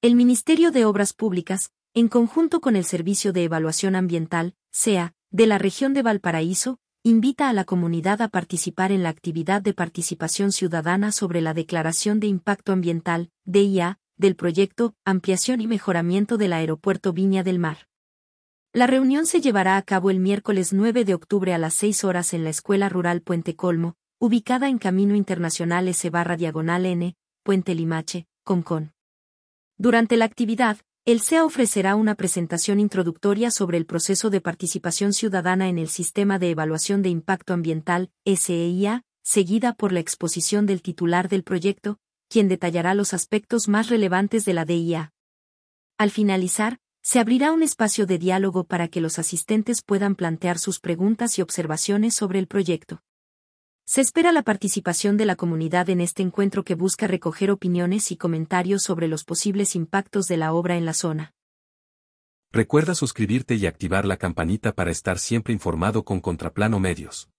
El Ministerio de Obras Públicas, en conjunto con el Servicio de Evaluación Ambiental, SEA, de la región de Valparaíso, invita a la comunidad a participar en la actividad de participación ciudadana sobre la Declaración de Impacto Ambiental, DIA, del proyecto Ampliación y Mejoramiento del Aeropuerto Viña del Mar. La reunión se llevará a cabo el miércoles 9 de octubre a las 6 horas en la Escuela Rural Puente Colmo, ubicada en Camino Internacional S barra Diagonal N, Puente Limache, Concón. Durante la actividad, el SEA ofrecerá una presentación introductoria sobre el proceso de participación ciudadana en el Sistema de Evaluación de Impacto Ambiental, SEIA, seguida por la exposición del titular del proyecto, quien detallará los aspectos más relevantes de la DIA. Al finalizar, se abrirá un espacio de diálogo para que los asistentes puedan plantear sus preguntas y observaciones sobre el proyecto. Se espera la participación de la comunidad en este encuentro que busca recoger opiniones y comentarios sobre los posibles impactos de la obra en la zona. Recuerda suscribirte y activar la campanita para estar siempre informado con Contraplano Medios.